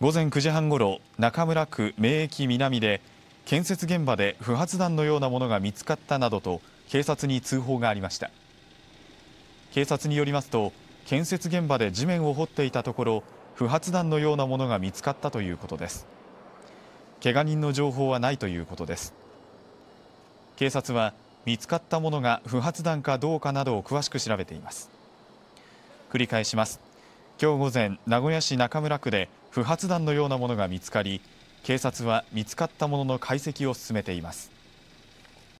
午前9時半ごろ中村区名駅南で建設現場で不発弾のようなものが見つかったなどと警察に通報がありました警察によりますと建設現場で地面を掘っていたところ不発弾のようなものが見つかったということです怪我人の情報はないということです警察は見つかったものが不発弾かどうかなどを詳しく調べています繰り返します今日午前名古屋市中村区で不発弾のようなものが見つかり警察は見つかったものの解析を進めています